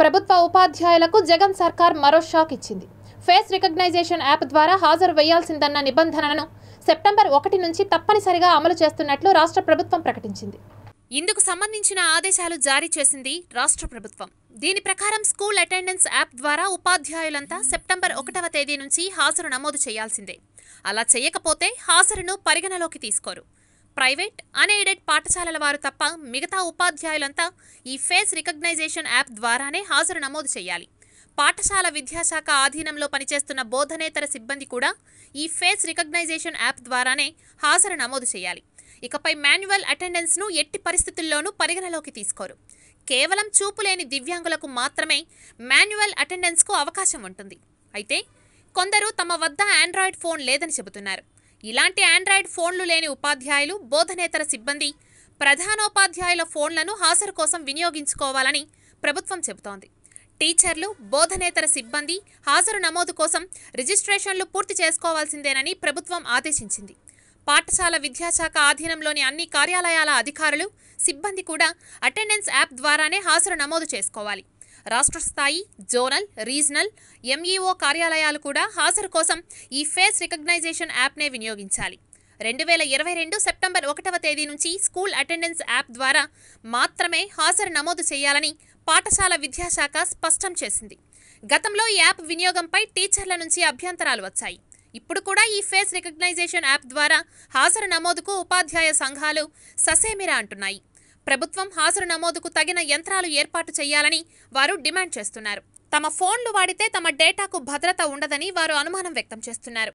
ప్రభుత్వ ఉపాధ్యాయులకు జగన్ సర్కార్ మరో షాక్ ఇచ్చింది ఫేస్ రికగ్నైజేషన్ యాప్ ద్వారా హాజరు వేయాల్సిందన్న నిబంధనలను సెప్టెంబర్ ఒకటి నుంచి తప్పనిసరిగా అమలు చేస్తున్నట్లు రాష్ట్ర ప్రభుత్వం ప్రకటించింది ఇందుకు సంబంధించిన ఆదేశాలు జారీ చేసింది రాష్ట్ర ప్రభుత్వం దీని ప్రకారం స్కూల్ అటెండెన్స్ యాప్ ద్వారా ఉపాధ్యాయులంతా సెప్టెంబర్ ఒకటవ తేదీ నుంచి హాజరు నమోదు చేయాల్సిందే అలా చేయకపోతే హాజరును పరిగణలోకి తీసుకోరు ప్రైవేట్ అన్ఎయిడెడ్ పాఠశాలల వారు తప్ప మిగతా ఉపాధ్యాయులంతా ఈ ఫేస్ రికగ్నైజేషన్ యాప్ ద్వారానే హాజరు నమోదు చేయాలి పాఠశాల విద్యాశాఖ ఆధీనంలో పనిచేస్తున్న బోధనేతర సిబ్బంది కూడా ఈ ఫేస్ రికగ్నైజేషన్ యాప్ ద్వారానే హాజరు నమోదు చేయాలి ఇకపై మాన్యువల్ అటెండెన్స్ను ఎట్టి పరిస్థితుల్లోనూ పరిగణలోకి తీసుకోరు కేవలం చూపులేని దివ్యాంగులకు మాత్రమే మాన్యువల్ అటెండెన్స్కు అవకాశం ఉంటుంది అయితే కొందరు తమ వద్ద ఆండ్రాయిడ్ ఫోన్ లేదని చెబుతున్నారు ఇలాంటి ఆండ్రాయిడ్ ఫోన్లు లేని ఉపాధ్యాయులు బోధనేతర సిబ్బంది ప్రధానోపాధ్యాయుల ఫోన్లను హాజరు కోసం వినియోగించుకోవాలని ప్రభుత్వం చెబుతోంది టీచర్లు బోధనేతర సిబ్బంది హాజరు నమోదు కోసం రిజిస్ట్రేషన్లు పూర్తి చేసుకోవాల్సిందేనని ప్రభుత్వం ఆదేశించింది పాఠశాల విద్యాశాఖ ఆధీనంలోని అన్ని కార్యాలయాల అధికారులు సిబ్బంది కూడా అటెండెన్స్ యాప్ ద్వారానే హాజరు నమోదు చేసుకోవాలి రాష్ట్ర స్థాయి జోనల్ రీజనల్ ఎంఈఓ కార్యాలయాలు కూడా హాజరు కోసం ఈ ఫేస్ రికగ్నైజేషన్ యాప్నే వినియోగించాలి రెండు వేల ఇరవై రెండు సెప్టెంబర్ ఒకటవ తేదీ నుంచి స్కూల్ అటెండెన్స్ యాప్ ద్వారా మాత్రమే హాజరు నమోదు చేయాలని పాఠశాల విద్యాశాఖ స్పష్టం చేసింది గతంలో ఈ యాప్ వినియోగంపై టీచర్ల నుంచి అభ్యంతరాలు వచ్చాయి ఇప్పుడు కూడా ఈ ఫేస్ రికగ్నైజేషన్ యాప్ ద్వారా హాజరు నమోదుకు ఉపాధ్యాయ సంఘాలు ససేమిరా అంటున్నాయి ప్రభుత్వం హాజరు నమోదుకు తగిన యంత్రాలు ఏర్పాటు చేయాలని వారు డిమాండ్ చేస్తున్నారు తమ ఫోన్లు వాడితే తమ డేటాకు భద్రత ఉండదని వారు అనుమానం వ్యక్తం చేస్తున్నారు